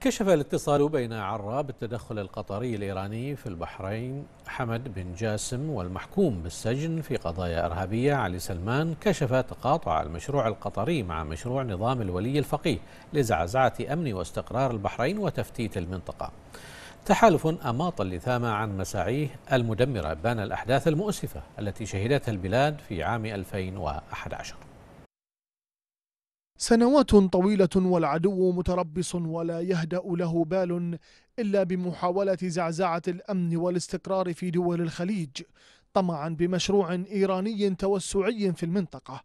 كشف الاتصال بين عراب التدخل القطري الإيراني في البحرين حمد بن جاسم والمحكوم بالسجن في قضايا إرهابية علي سلمان كشف تقاطع المشروع القطري مع مشروع نظام الولي الفقيه لزعزعة أمن واستقرار البحرين وتفتيت المنطقة تحالف أماط اللثام عن مساعيه المدمرة بان الأحداث المؤسفة التي شهدتها البلاد في عام 2011 سنوات طويلة والعدو متربص ولا يهدأ له بال إلا بمحاولة زعزعة الأمن والاستقرار في دول الخليج طمعا بمشروع إيراني توسعي في المنطقة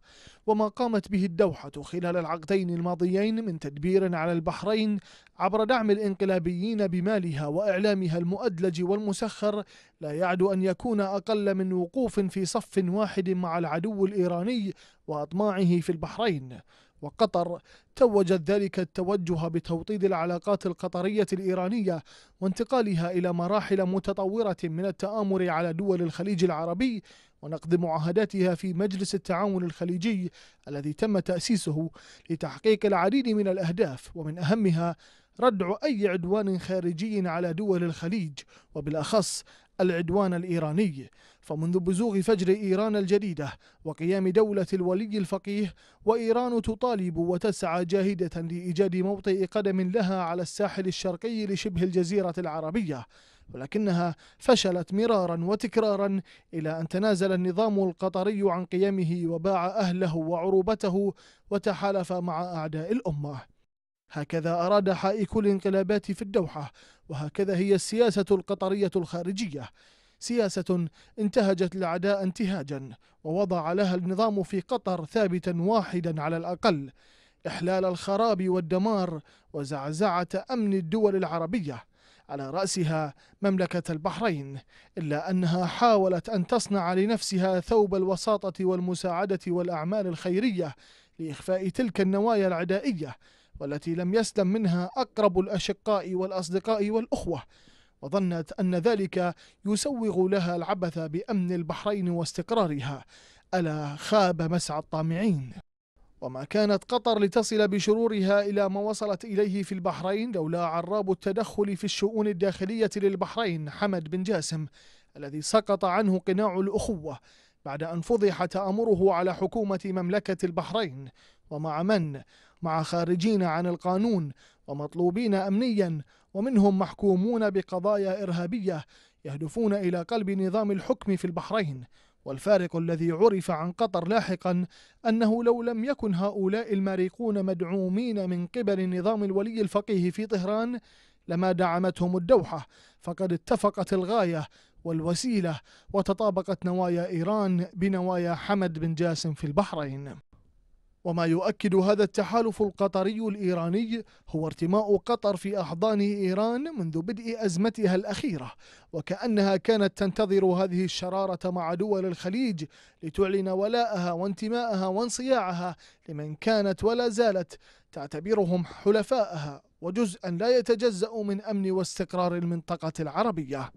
وما قامت به الدوحة خلال العقدين الماضيين من تدبير على البحرين عبر دعم الانقلابيين بمالها وإعلامها المؤدلج والمسخر لا يعد أن يكون أقل من وقوف في صف واحد مع العدو الإيراني وأطماعه في البحرين وقطر توجت ذلك التوجه بتوطيد العلاقات القطرية الإيرانية وانتقالها إلى مراحل متطورة من التآمر على دول الخليج العربي ونقد معاهداتها في مجلس التعاون الخليجي الذي تم تأسيسه لتحقيق العديد من الأهداف ومن أهمها ردع أي عدوان خارجي على دول الخليج وبالأخص العدوان الإيراني فمنذ بزوغ فجر إيران الجديدة وقيام دولة الولي الفقيه وإيران تطالب وتسعى جاهدة لإيجاد موطئ قدم لها على الساحل الشرقي لشبه الجزيرة العربية ولكنها فشلت مرارا وتكرارا إلى أن تنازل النظام القطري عن قيامه وباع أهله وعروبته وتحالف مع أعداء الأمة هكذا أراد حائك الانقلابات في الدوحة وهكذا هي السياسة القطرية الخارجية سياسة انتهجت العداء انتهاجا ووضع لها النظام في قطر ثابتا واحدا على الأقل إحلال الخراب والدمار وزعزعة أمن الدول العربية على رأسها مملكة البحرين إلا أنها حاولت أن تصنع لنفسها ثوب الوساطة والمساعدة والأعمال الخيرية لإخفاء تلك النوايا العدائية والتي لم يسلم منها أقرب الأشقاء والأصدقاء والأخوة وظنت أن ذلك يسوغ لها العبث بأمن البحرين واستقرارها ألا خاب مسعى الطامعين وما كانت قطر لتصل بشرورها إلى ما وصلت إليه في البحرين لولا عراب التدخل في الشؤون الداخلية للبحرين حمد بن جاسم الذي سقط عنه قناع الأخوة بعد أن فضح تآمره على حكومة مملكة البحرين ومع من مع خارجين عن القانون ومطلوبين أمنيا ومنهم محكومون بقضايا إرهابية يهدفون إلى قلب نظام الحكم في البحرين والفارق الذي عرف عن قطر لاحقا أنه لو لم يكن هؤلاء المارقون مدعومين من قبل نظام الولي الفقيه في طهران لما دعمتهم الدوحة فقد اتفقت الغاية والوسيلة وتطابقت نوايا إيران بنوايا حمد بن جاسم في البحرين وما يؤكد هذا التحالف القطري الإيراني هو ارتماء قطر في أحضان إيران منذ بدء أزمتها الأخيرة وكأنها كانت تنتظر هذه الشرارة مع دول الخليج لتعلن ولاءها وانتماءها وانصياعها لمن كانت ولا زالت تعتبرهم حلفائها وجزءا لا يتجزأ من أمن واستقرار المنطقة العربية